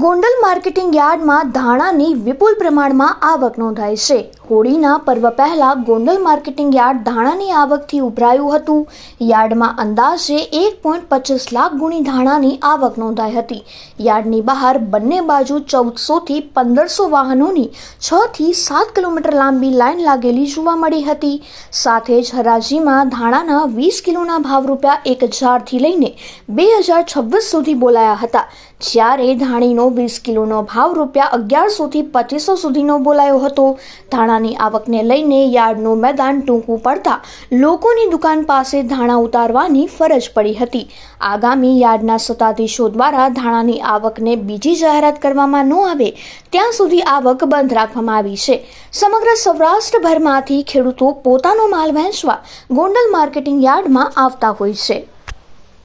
Gondal marketing યાર્ડમાં ધાણાની વિપુલ પ્રમાણમાં આવક નોંધાઈ છે હોળીના પર્વ પહેલા ગોંડલ માર્કેટિંગ યાર્ડ ધાણાની આવકથી ઉભરાયું હતું યાર્ડમાં અંદાજે એક પોઈન્ટ પચીસ લાખ ગુણી ધાણાની આવક નોંધાઈ હતી યાર્ડની બહાર બંને બાજુ ચૌદસોથી પંદરસો વાહનોની છથી સાત કિલોમીટર લાંબી લાઇન લાગેલી જોવા મળી હતી સાથે જ હરાજીમાં ધાણાના વીસ કિલોના ભાવ રૂપિયા એક હજારથી લઈને બે હજાર છવ્વીસ સુધી બોલાયા હતા જ્યારે ધાણીનો ધાણાનો વીસ કિલોનો ભાવ રૂપિયા અગિયારસોથી પચીસો સુધીનો બોલાયો હતો ધાણાની આવકને લઈને યાર્ડનું મેદાન ટૂંકું પડતા લોકોની દુકાન પાસે ધાણા ઉતારવાની ફરજ પડી હતી આગામી યાર્ડના સત્તાધીશો દ્વારા ધાણાની આવકને બીજી જાહેરાત કરવામાં ન આવે ત્યાં સુધી આવક બંધ રાખવામાં આવી છે સમગ્ર સૌરાષ્ટ્રભરમાંથી ખેડૂતો પોતાનો માલ વહેંચવા ગોંડલ માર્કેટિંગ યાર્ડમાં આવતા હોય છે